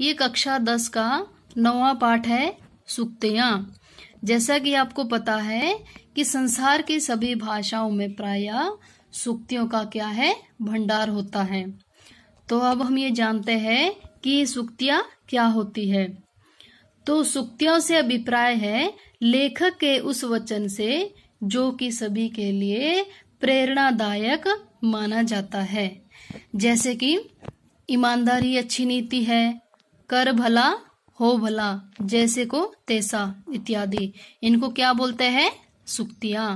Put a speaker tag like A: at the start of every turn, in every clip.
A: ये कक्षा दस का नवा पाठ है सुक्तिया जैसा कि आपको पता है कि संसार की सभी भाषाओं में प्रायः सुक्तियों का क्या है भंडार होता है तो अब हम ये जानते हैं कि ये सुक्तियाँ क्या होती है तो सुक्तियों से अभिप्राय है लेखक के उस वचन से जो कि सभी के लिए प्रेरणादायक माना जाता है जैसे कि ईमानदारी अच्छी नीति है कर भला हो भला जैसे को तैसा इत्यादि इनको क्या बोलते हैं सुक्तियां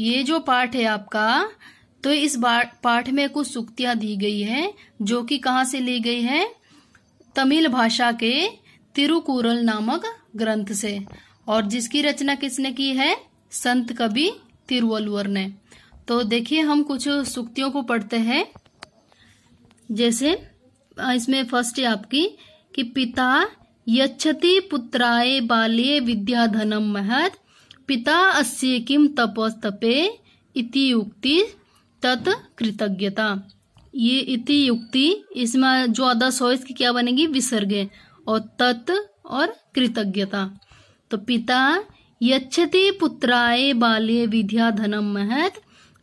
A: ये जो पाठ है आपका तो इस पाठ में कुछ सुक्तियां दी गई है जो कि कहा से ली गई है तमिल भाषा के तिरुकुरल नामक ग्रंथ से और जिसकी रचना किसने की है संत कवि तिरुवलुवर ने तो देखिए हम कुछ सुक्तियों को पढ़ते हैं जैसे इसमें फर्स्ट है आपकी कि पिता यच्छति पुत्राए बाल्ये विद्याधनम महत पिता अस्य किम तपस इति युक्ति तत् कृतज्ञता ये इति युक्ति इसमें जो आधा हो इसकी क्या बनेगी विसर्ग और तत् और कृतज्ञता तो पिता यच्छति पुत्राय विद्या विद्याधनम महत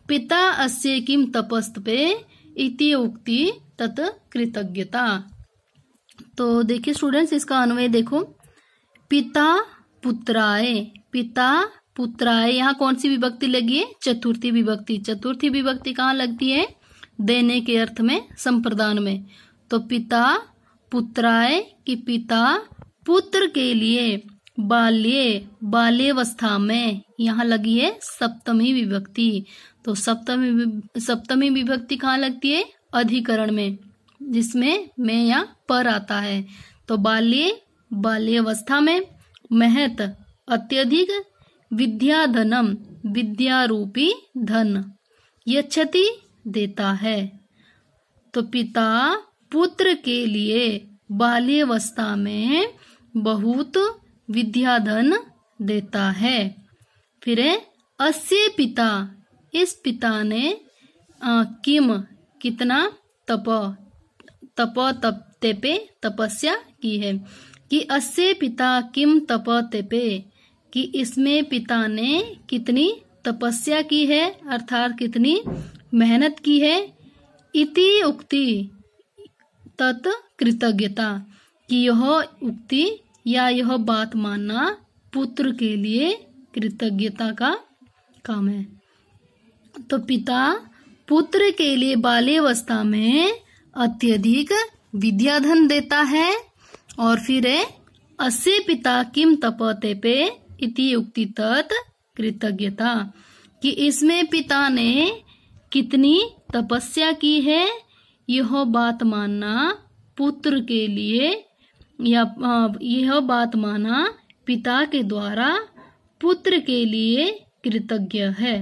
A: पिता अस्य किम तपस्तपे इति उक्ति तत् कृतज्ञता तो देखिए स्टूडेंट्स इसका अन्वय देखो पिता पुत्राए पिता पुत्राए यहाँ कौन सी विभक्ति लगी है चतुर्थी विभक्ति चतुर्थी विभक्ति कहाँ लगती है देने के अर्थ में संप्रदान में तो पिता पुत्राए कि पिता पुत्र के लिए बाल्य बाल्यवस्था में यहाँ लगी है सप्तमी विभक्ति तो सप्तमी सप्तमी विभक्ति कहाँ लगती है अधिकरण में जिसमें में या पर आता है तो बाल्य बाल्यवस्था में महत अत्यधिक विद्याधनम विद्यारूपी धन यह देता है तो पिता पुत्र के लिए बाल्यवस्था में बहुत विद्याधन देता है फिर अस्य पिता इस पिता ने आ, किम कितना तप तप तप तेपे तपस्या की है कि अस्य पिता किम तप तेपे कि इसमें पिता ने कितनी तपस्या की है अर्थात कितनी मेहनत की है इति उक्ति तत् कृतज्ञता कि यह उक्ति या यह बात मानना पुत्र के लिए कृतज्ञता का काम है तो पिता पुत्र के लिए बाल्यवस्था में अत्यधिक विद्याधन देता है और फिर अस्य पिता किम तपते पे इति युक्ति तत् कृतज्ञता कि इसमें पिता ने कितनी तपस्या की है यह बात मानना पुत्र के लिए या यह बात माना पिता के द्वारा पुत्र के लिए कृतज्ञ है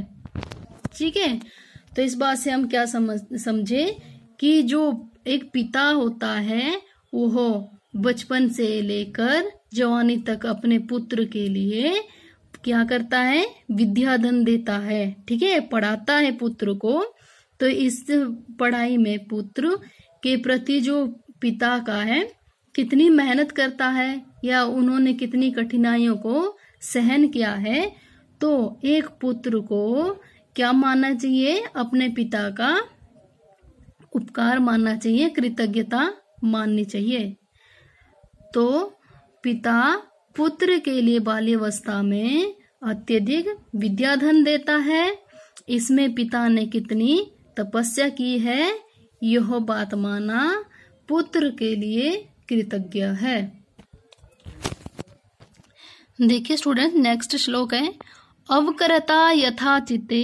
A: ठीक है तो इस बात से हम क्या समझ समझे कि जो एक पिता होता है वह बचपन से लेकर जवानी तक अपने पुत्र के लिए क्या करता है विद्याधन देता है ठीक है पढ़ाता है पुत्र को तो इस पढ़ाई में पुत्र के प्रति जो पिता का है कितनी मेहनत करता है या उन्होंने कितनी कठिनाइयों को सहन किया है तो एक पुत्र को क्या मानना चाहिए अपने पिता का उपकार मानना चाहिए कृतज्ञता माननी चाहिए तो पिता पुत्र के लिए बाल्यवस्था में अत्यधिक विद्याधन देता है इसमें पिता ने कितनी तपस्या की है यह बात माना पुत्र के लिए कृतज्ञ है देखिए स्टूडेंट नेक्स्ट श्लोक है अवकरता यथा चिते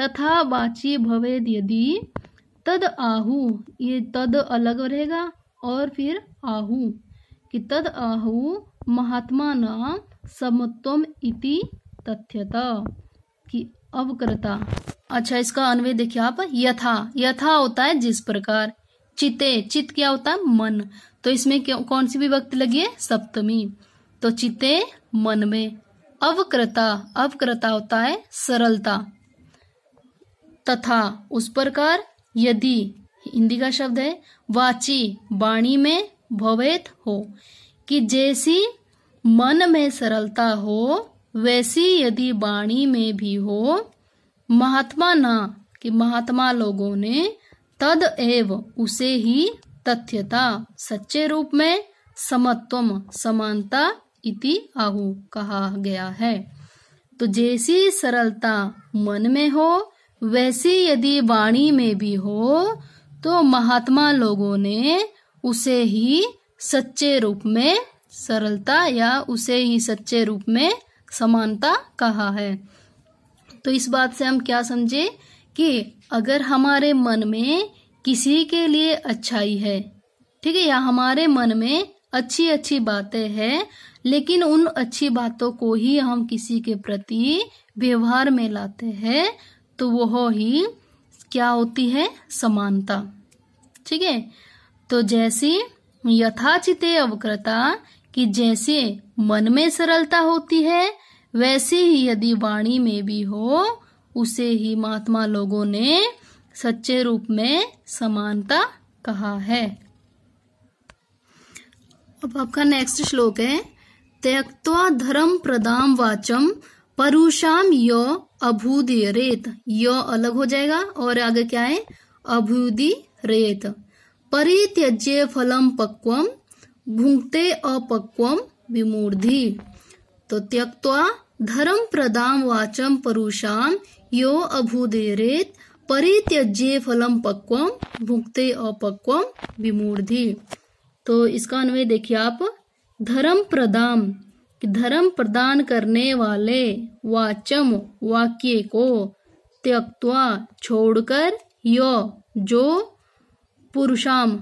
A: तथा वाची भवेद यदि तद आहु ये तद अलग रहेगा और फिर आहु कि तद आहु महात्मा नाम समत्वम इति तथ्यता कि अवकरता अच्छा इसका अन्वय देखिए आप यथा यथा होता है जिस प्रकार चिते चित क्या होता है मन तो इसमें कौन सी विभक्ति लगी है सप्तमी तो चिते मन में अवक्रता अवक्रता होता है सरलता तथा उस प्रकार यदि हिंदी का शब्द है वाची वाणी में भवेत हो कि जैसी मन में सरलता हो वैसी यदि वाणी में भी हो महात्मा ना कि महात्मा लोगों ने तद एव उसे ही तथ्यता सच्चे रूप में समत्वम समानता इति आहु कहा गया है तो जैसी सरलता मन में हो वैसी यदि वाणी में भी हो तो महात्मा लोगों ने उसे ही सच्चे रूप में सरलता या उसे ही सच्चे रूप में समानता कहा है तो इस बात से हम क्या समझे कि अगर हमारे मन में किसी के लिए अच्छाई है ठीक है या हमारे मन में अच्छी अच्छी बातें हैं लेकिन उन अच्छी बातों को ही हम किसी के प्रति व्यवहार में लाते हैं तो वह ही क्या होती है समानता ठीक है तो जैसी यथाचिते अवक्रता कि जैसे मन में सरलता होती है वैसे ही यदि वाणी में भी हो उसे ही महात्मा लोगों ने सच्चे रूप में समानता कहा है अब आपका नेक्स्ट श्लोक है त्यक्त्वा धर्म प्रदाम वाचम परुषाम यो अभूदि रेत यो अलग हो जाएगा और आगे क्या है अभूदि रेत परित्यज्य फलम पक्वम भुंगते अपक्वम विमूर्धि तो त्यक्त्वा धर्म प्रदाम वाचम परुषाम यो अभूदे रेत परित्यज्य फलम पक्वम भुंगते अपक्वम विमूर्धि तो इसका अन्वय देखिए आप धर्म प्रदान धर्म प्रदान करने वाले वाचम वाक्य को त्यक्वा छोड़कर यो जो पुरुषाम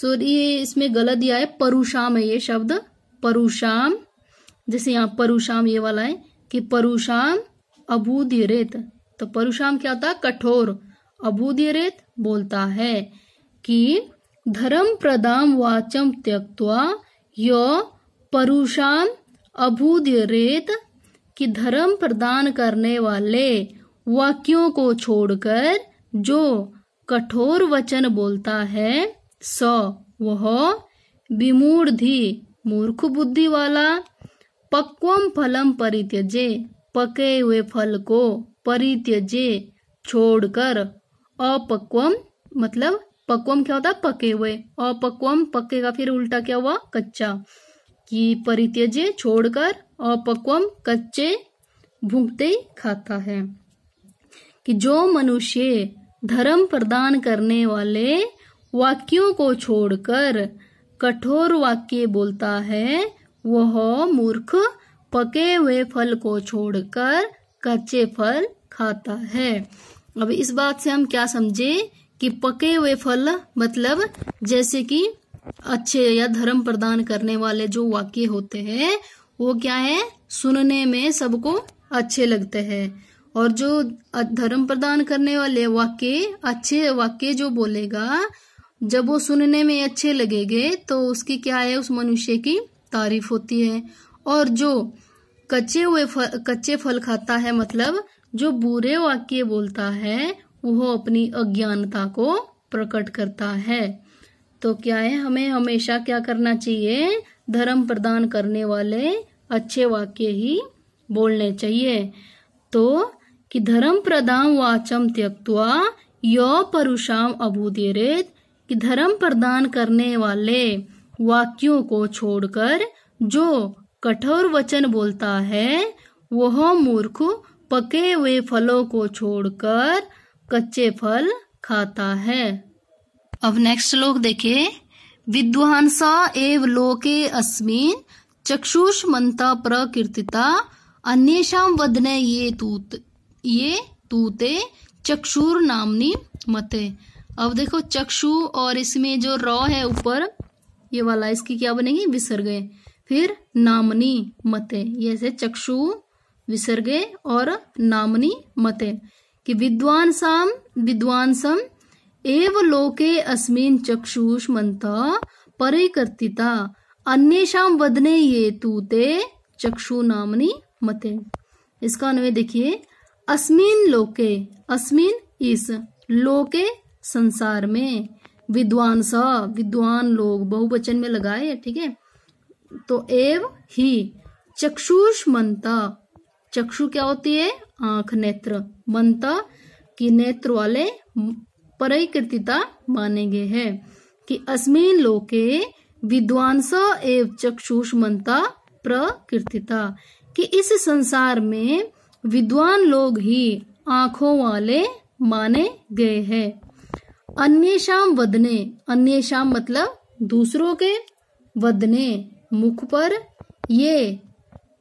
A: सॉरी इसमें गलत दिया है परुषाम है ये शब्द परुषाम जैसे यहाँ परुषाम ये वाला है कि परुषाम रेत तो परुषाम क्या होता है कठोर रेत बोलता है कि धर्म प्रदान वाचम त्यक्वा यो परुषाम अभूद्य रेत कि धर्म प्रदान करने वाले वाक्यों को छोड़कर जो कठोर वचन बोलता है स वह विमूढ़ि मूर्ख बुद्धि वाला पक्वम फलम परित्यजे पके हुए फल को परित्यजे छोड़कर अपक्वम मतलब पक्वम क्या होता है पके हुए और पक्वम पक्के का फिर उल्टा क्या हुआ कच्चा कि परित्यज्य छोड़कर और कच्चे भूखते खाता है कि जो मनुष्य धर्म प्रदान करने वाले वाक्यों को छोड़कर कठोर वाक्य बोलता है वह मूर्ख पके हुए फल को छोड़कर कच्चे फल खाता है अब इस बात से हम क्या समझे कि पके हुए फल मतलब जैसे कि अच्छे या धर्म प्रदान करने वाले जो वाक्य होते हैं वो क्या है सुनने में सबको अच्छे लगते हैं और जो धर्म प्रदान करने वाले वाक्य अच्छे वाक्य जो बोलेगा जब वो सुनने में अच्छे लगेंगे तो उसकी क्या है उस मनुष्य की तारीफ होती है और जो कच्चे हुए फल, कच्चे फल खाता है मतलब जो बुरे वाक्य बोलता है वह अपनी अज्ञानता को प्रकट करता है तो क्या है हमें हमेशा क्या करना चाहिए धर्म प्रदान करने वाले अच्छे वाक्य ही बोलने चाहिए तो कि धर्म प्रदान वाचम त्यक्वा यो परुषाम अभूदेरेत कि धर्म प्रदान करने वाले वाक्यों को छोड़कर जो कठोर वचन बोलता है वह मूर्ख पके हुए फलों को छोड़कर कच्चे फल खाता है अब नेक्स्ट श्लोक देखिए विद्वांसा एव लोके चक्षुष मंता प्रकीर्तिता अन्येषां वदने ये तूत ये तूते चक्षुर नामनी मते अब देखो चक्षु और इसमें जो रॉ है ऊपर ये वाला इसकी क्या बनेगी विसर्गे फिर नामनी मते ये से चक्षु विसर्गे और नामनी मते कि विद्वांसाम विद्वांसम एव लोके अस्मिन् चक्षुष्मन्तः परैकर्तिता अन्येषां वदने ये तू ते चक्षु नामनी मते इसका अन्वय देखिए अस्मिन लोके अस्मिन इस लोके संसार में विद्वान स विद्वान लोग बहुवचन में लगाए ठीक है तो एव ही मंता चक्षु क्या होती है आंख नेत्र मनता की नेत्र वाले माने मानेंगे है कि अस्मिन लोके स एव चक्षुष मनता प्रकृतिता कि इस संसार में विद्वान लोग ही आंखों वाले माने गए हैं अन्य शाम वदने अन्य शाम मतलब दूसरों के वदने मुख पर ये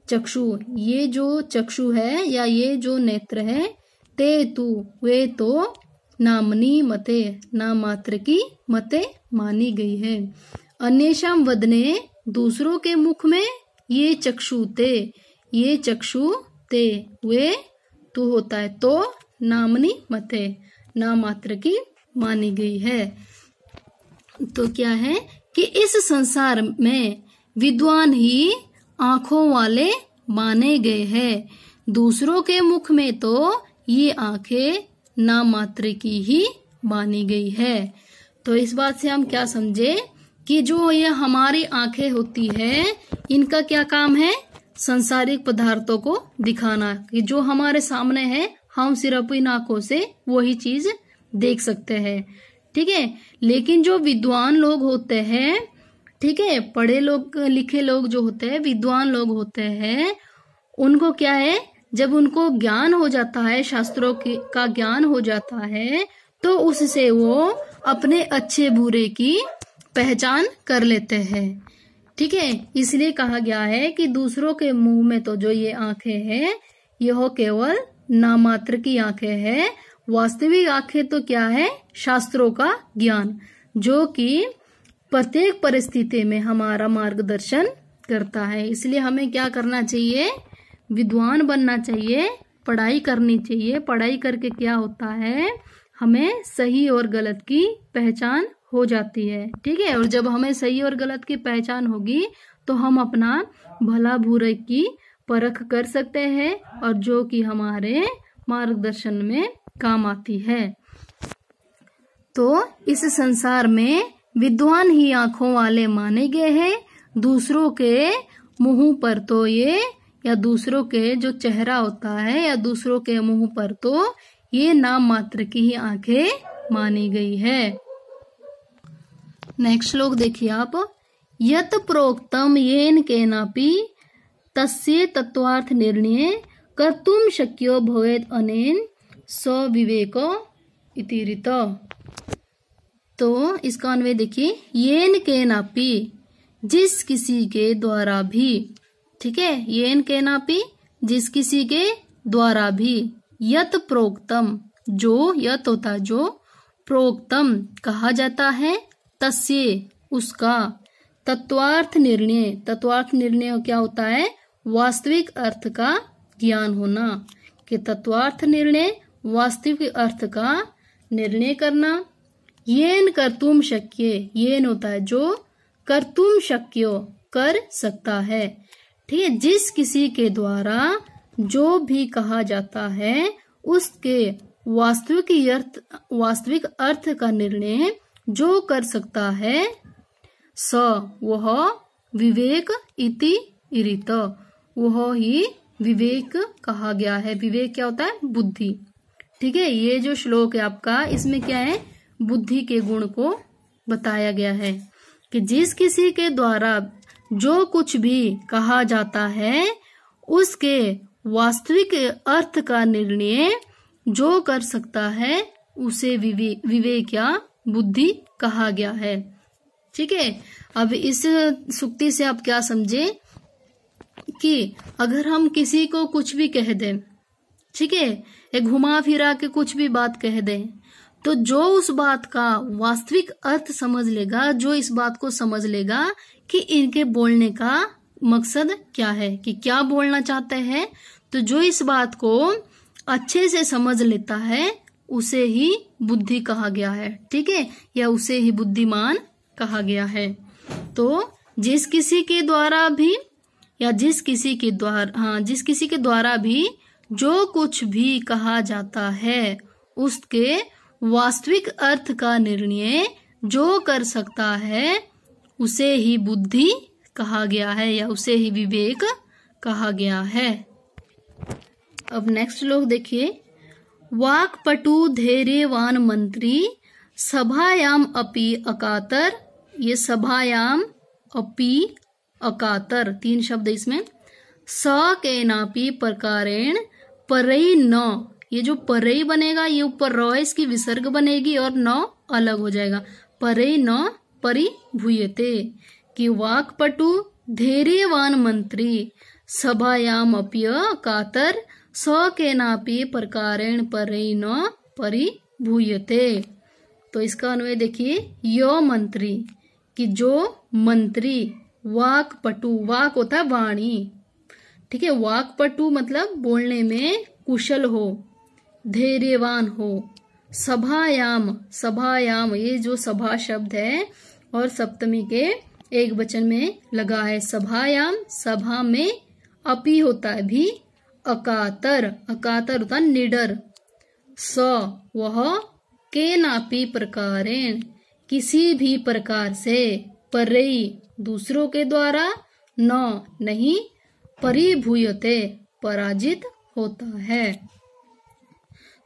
A: चक्षु ये जो चक्षु है या ये जो नेत्र है ते तू वे तो नामनी मते नाम मात्र की मते मानी गई है अन्यम वदने दूसरों के मुख में ये चक्षु ते ये चक्षु ते वे तू होता है तो नामनी मते नाम मात्र की मानी गई है तो क्या है कि इस संसार में विद्वान ही आंखों वाले माने गए हैं दूसरों के मुख में तो ये आंखें मात्र की ही मानी गई है तो इस बात से हम क्या समझे कि जो ये हमारी आंखें होती है इनका क्या काम है संसारिक पदार्थों को दिखाना कि जो हमारे सामने है हम सिर्फ इन आंखों से वही चीज देख सकते हैं ठीक है लेकिन जो विद्वान लोग होते हैं ठीक है पढ़े लोग लिखे लोग जो होते हैं विद्वान लोग होते हैं उनको क्या है जब उनको ज्ञान हो जाता है शास्त्रों के का ज्ञान हो जाता है तो उससे वो अपने अच्छे बुरे की पहचान कर लेते हैं ठीक है इसलिए कहा गया है कि दूसरों के मुंह में तो जो ये आंखें हैं यह केवल नामात्र की आंखें है वास्तविक आंखें तो क्या है शास्त्रों का ज्ञान जो कि प्रत्येक परिस्थिति में हमारा मार्गदर्शन करता है इसलिए हमें क्या करना चाहिए विद्वान बनना चाहिए पढ़ाई करनी चाहिए पढ़ाई करके क्या होता है हमें सही और गलत की पहचान हो जाती है ठीक है और जब हमें सही और गलत की पहचान होगी तो हम अपना भला भूरे की परख कर सकते हैं और जो कि हमारे मार्गदर्शन में काम आती है तो इस संसार में विद्वान ही आंखों वाले माने गए हैं दूसरों के मुंह पर तो ये या दूसरों के जो चेहरा होता है या दूसरों के मुंह पर तो ये नाम मात्र की ही आंखें मानी गई है नेक्स्ट श्लोक देखिए आप यत प्रोक्तम येन नापी तस्य तत्वार्थ निर्णय कर्तुम शक्यो भवेद अनेन सविवेको इतिरित तो इसका अनवे देखिए येन के नापी जिस किसी के द्वारा भी ठीक है येन के नापी जिस किसी के द्वारा भी यत प्रोक्तम जो यत होता जो प्रोक्तम कहा जाता है तस्य उसका तत्वार्थ निर्णय तत्वार्थ निर्णय क्या होता है वास्तविक अर्थ का ज्ञान होना कि तत्वार्थ निर्णय वास्तविक अर्थ का निर्णय करना येन कर तुम शक्य येन होता है जो कर तुम शक्यो कर सकता है ठीक है जिस किसी के द्वारा जो भी कहा जाता है उसके वास्तविक अर्थ वास्तविक अर्थ का निर्णय जो कर सकता है स वह विवेक इति इत वह ही विवेक कहा गया है विवेक क्या होता है बुद्धि ठीक है ये जो श्लोक है आपका इसमें क्या है बुद्धि के गुण को बताया गया है कि जिस किसी के द्वारा जो कुछ भी कहा जाता है उसके वास्तविक अर्थ का निर्णय जो कर सकता है उसे विवेक या बुद्धि कहा गया है ठीक है अब इस सुक्ति से आप क्या समझे कि अगर हम किसी को कुछ भी कह दें ठीक है घुमा फिरा के कुछ भी बात कह दें तो जो उस बात का वास्तविक अर्थ समझ लेगा जो इस बात को समझ लेगा कि इनके बोलने का मकसद क्या है कि क्या बोलना चाहते हैं तो जो इस बात को अच्छे से समझ लेता है उसे ही बुद्धि कहा गया है ठीक है या उसे ही बुद्धिमान कहा गया है तो जिस किसी के द्वारा भी या जिस किसी के द्वारा हाँ जिस किसी के द्वारा भी जो कुछ भी कहा जाता है उसके वास्तविक अर्थ का निर्णय जो कर सकता है उसे ही बुद्धि कहा गया है या उसे ही विवेक कहा गया है अब नेक्स्ट लोग देखिए वाक्पटु धैर्यवान मंत्री सभायाम अपि अकातर ये सभायाम अपि अकातर तीन शब्द इसमें स के नापी प्रकारेण परई न ये जो परई बनेगा ये ऊपर र इसकी विसर्ग बनेगी और न अलग हो जाएगा परई न परी भूयते कि वाकपटु धैर्यवान मंत्री सभायाम अप्य कातर स केनापि प्रकारेण परई न परी भूयते तो इसका अन्वय देखिए य मंत्री कि जो मंत्री वाकपटु वाक होता वाणी ठीक है वाकपटु मतलब बोलने में कुशल हो धैर्यवान हो सभायाम सभायाम ये जो सभा शब्द है और सप्तमी के एक वचन में लगा है सभायाम सभा में अपी होता है भी अकातर अकातर होता निडर स वह के नापी प्रकारेण किसी भी प्रकार से परई दूसरों के द्वारा न नहीं परिभूयते पराजित होता है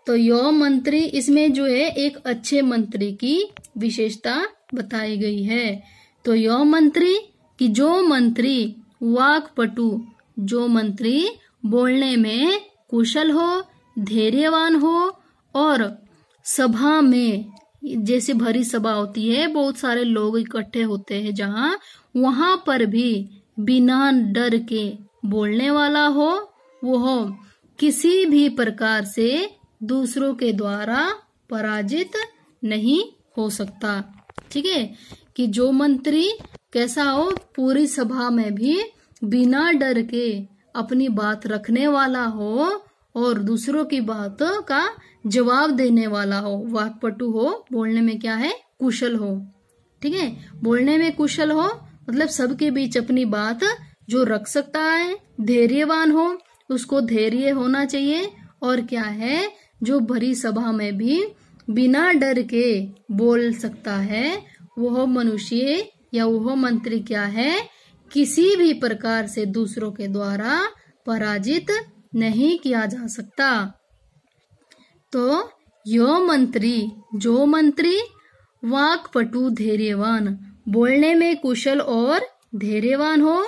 A: तो यो मंत्री इसमें जो है एक अच्छे मंत्री की विशेषता बताई गई है तो यो मंत्री कि जो मंत्री वाकपटु जो मंत्री बोलने में कुशल हो धैर्यवान हो और सभा में जैसे भरी सभा होती है बहुत सारे लोग इकट्ठे होते हैं जहाँ वहां पर भी बिना डर के बोलने वाला हो वो हो किसी भी प्रकार से दूसरों के द्वारा पराजित नहीं हो सकता ठीक है कि जो मंत्री कैसा हो पूरी सभा में भी बिना डर के अपनी बात रखने वाला हो और दूसरों की बात का जवाब देने वाला हो वाकपटु हो बोलने में क्या है कुशल हो ठीक है बोलने में कुशल हो मतलब सबके बीच अपनी बात जो रख सकता है धैर्यवान हो उसको धैर्य होना चाहिए और क्या है जो भरी सभा में भी बिना डर के बोल सकता है वह मनुष्य या वह मंत्री क्या है किसी भी प्रकार से दूसरों के द्वारा पराजित नहीं किया जा सकता तो यो मंत्री जो मंत्री वाकपटु धैर्यवान बोलने में कुशल और धैर्यवान हो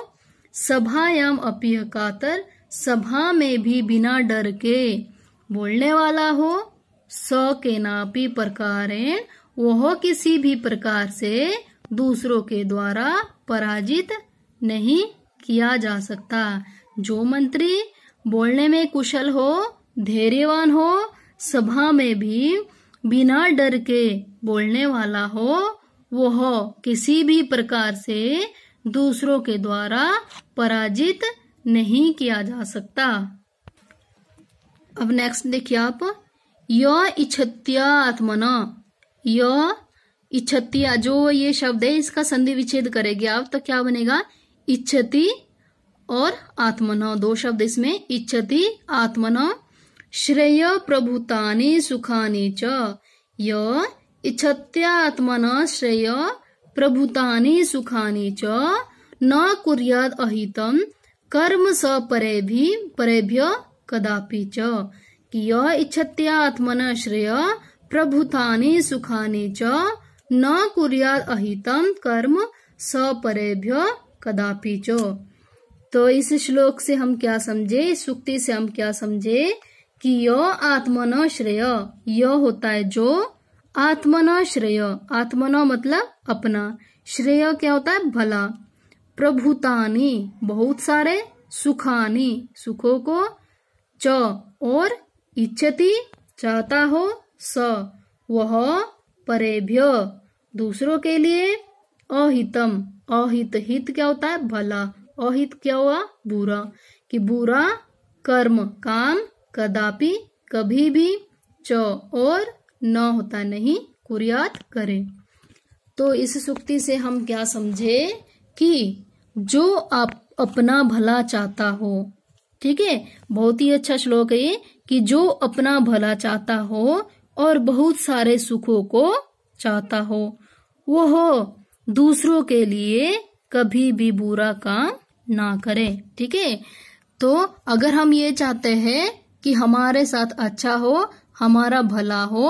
A: सभायाम अपीह कातर सभा में भी बिना डर के बोलने वाला हो स के नापी प्रकार वह किसी भी प्रकार से दूसरों के द्वारा पराजित नहीं किया जा सकता जो मंत्री बोलने में कुशल हो धैर्यवान हो सभा में भी बिना डर के बोलने वाला हो वह किसी भी प्रकार से दूसरों के द्वारा पराजित नहीं किया जा सकता अब नेक्स्ट देखिए आप य इच्छत्या आत्मना य इच्छतिया जो ये शब्द है इसका संधि विच्छेद करेगी आप तो क्या बनेगा इच्छति और आत्मना दो शब्द इसमें इच्छति आत्मना श्रेय प्रभुतानि सुखानी च य इच्छत्यात्मना श्रेय प्रभुतानि सुखानी च न कुरियात अहितम कर्म स भी परेभ्य कदापि च किय इच्छत्यात्मन श्रेय प्रभुता सुखानि च न कुर्याद अहितम कर्म सपरेभ्य कदापि च तो इस श्लोक से हम क्या समझे इस से हम क्या समझे कि यह आत्मन श्रेय यह होता है जो आत्मन श्रेय आत्मन मतलब अपना श्रेय क्या होता है भला प्रभुतानी बहुत सारे सुखानी सुखों को च और इच्छति चाहता हो स वह परेभ्य दूसरों के लिए अहितम अहित हित क्या होता है भला अहित क्या हुआ बुरा कि बुरा कर्म काम कदापि कभी भी च और न होता नहीं कुरियात करे तो इस सुक्ति से हम क्या समझे कि जो आप अपना भला चाहता हो ठीक है बहुत ही अच्छा श्लोक है ये कि जो अपना भला चाहता हो और बहुत सारे सुखों को चाहता हो वो हो दूसरों के लिए कभी भी बुरा काम ना करे ठीक है तो अगर हम ये चाहते हैं कि हमारे साथ अच्छा हो हमारा भला हो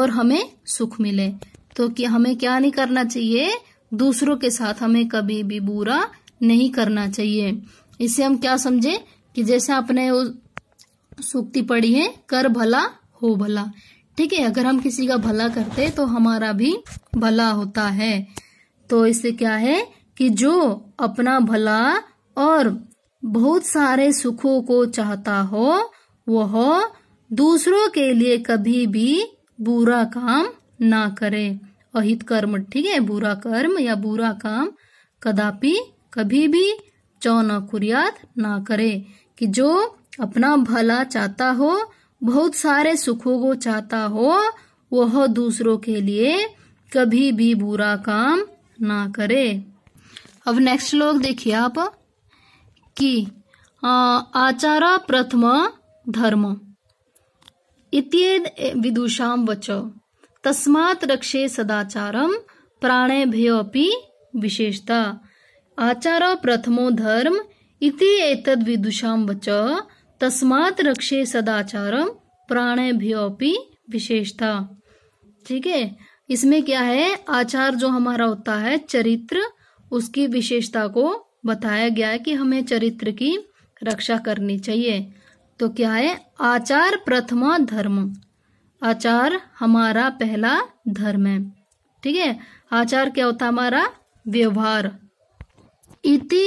A: और हमें सुख मिले तो कि हमें क्या नहीं करना चाहिए दूसरों के साथ हमें कभी भी बुरा नहीं करना चाहिए इससे हम क्या समझे कि जैसा आपने सूक्ति पड़ी है कर भला हो भला ठीक है अगर हम किसी का भला करते तो हमारा भी भला होता है तो इससे क्या है कि जो अपना भला और बहुत सारे सुखों को चाहता हो वह दूसरों के लिए कभी भी बुरा काम ना करे अहित कर्म ठीक है बुरा कर्म या बुरा काम कदापि कभी भी चौना कुरियात ना करे कि जो अपना भला चाहता हो बहुत सारे सुखों को चाहता हो वह दूसरों के लिए कभी भी बुरा काम ना करे अब नेक्स्ट श्लोक देखिए आप कि आचार प्रथम धर्म इत्येद विदुषाम वच तस्मात रक्षे सदाचारम प्राणेभ्योपि विशेषता आचार प्रथमो धर्म इति एतद्विदुषां वच तस्मात् रक्षे सदाचारम प्राणेभ्योपि विशेषता ठीक है इसमें क्या है आचार जो हमारा होता है चरित्र उसकी विशेषता को बताया गया है कि हमें चरित्र की रक्षा करनी चाहिए तो क्या है आचार प्रथमा धर्म आचार हमारा पहला धर्म है ठीक है आचार क्या होता हमारा व्यवहार इति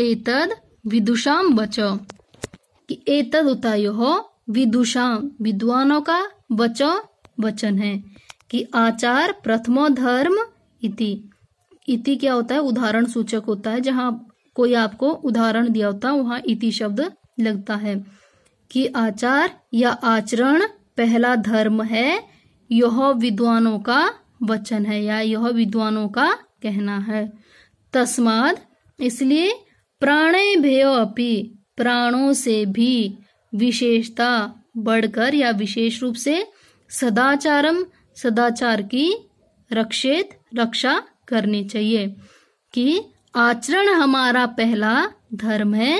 A: एतद विदुषाम बच कि एतद है हो विदुषाम विद्वानों का बच वचन है कि आचार प्रथमो धर्म इति इति क्या होता है उदाहरण सूचक होता है जहाँ कोई आपको उदाहरण दिया होता है वहाँ इति शब्द लगता है कि आचार या आचरण पहला धर्म है यह विद्वानों का वचन है या यह विद्वानों का कहना है तस्माद इसलिए प्राणय भेय अपि प्राणों से भी विशेषता बढ़कर या विशेष रूप से सदाचारम सदाचार की रक्षित रक्षा करनी चाहिए कि आचरण हमारा पहला धर्म है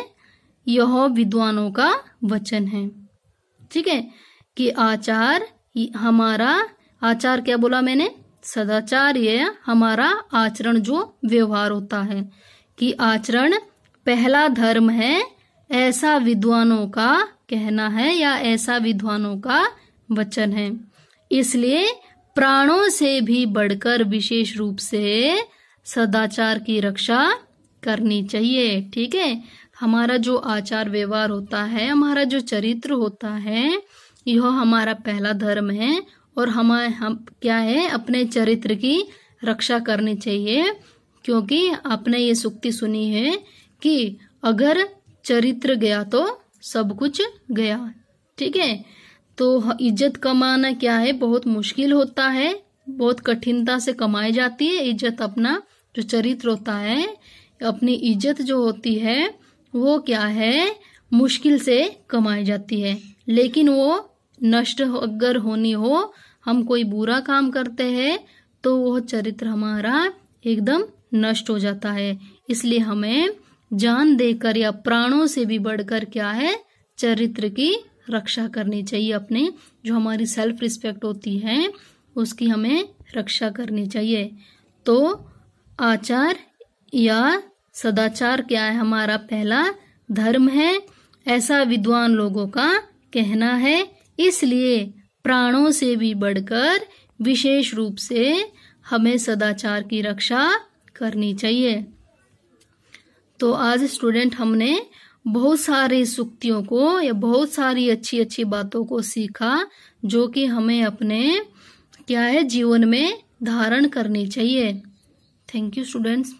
A: यह विद्वानों का वचन है ठीक है कि आचार हमारा आचार क्या बोला मैंने सदाचार ये हमारा आचरण जो व्यवहार होता है कि आचरण पहला धर्म है ऐसा विद्वानों का कहना है या ऐसा विद्वानों का वचन है इसलिए प्राणों से भी बढ़कर विशेष रूप से सदाचार की रक्षा करनी चाहिए ठीक है हमारा जो आचार व्यवहार होता है हमारा जो चरित्र होता है यह हमारा पहला धर्म है और हम हम क्या है अपने चरित्र की रक्षा करनी चाहिए क्योंकि आपने ये सुक्ति सुनी है कि अगर चरित्र गया तो सब कुछ गया ठीक है तो इज्जत कमाना क्या है बहुत मुश्किल होता है बहुत कठिनता से कमाई जाती है इज्जत अपना जो चरित्र होता है अपनी इज्जत जो होती है वो क्या है मुश्किल से कमाई जाती है लेकिन वो नष्ट अगर होनी हो हम कोई बुरा काम करते हैं तो वह चरित्र हमारा एकदम नष्ट हो जाता है इसलिए हमें जान देकर या प्राणों से भी बढ़कर क्या है चरित्र की रक्षा करनी चाहिए अपने जो हमारी सेल्फ रिस्पेक्ट होती है उसकी हमें रक्षा करनी चाहिए तो आचार या सदाचार क्या है हमारा पहला धर्म है ऐसा विद्वान लोगों का कहना है इसलिए प्राणों से भी बढ़कर विशेष रूप से हमें सदाचार की रक्षा करनी चाहिए तो आज स्टूडेंट हमने बहुत सारी सुक्तियों को या बहुत सारी अच्छी अच्छी बातों को सीखा जो कि हमें अपने क्या है जीवन में धारण करनी चाहिए थैंक यू स्टूडेंट्स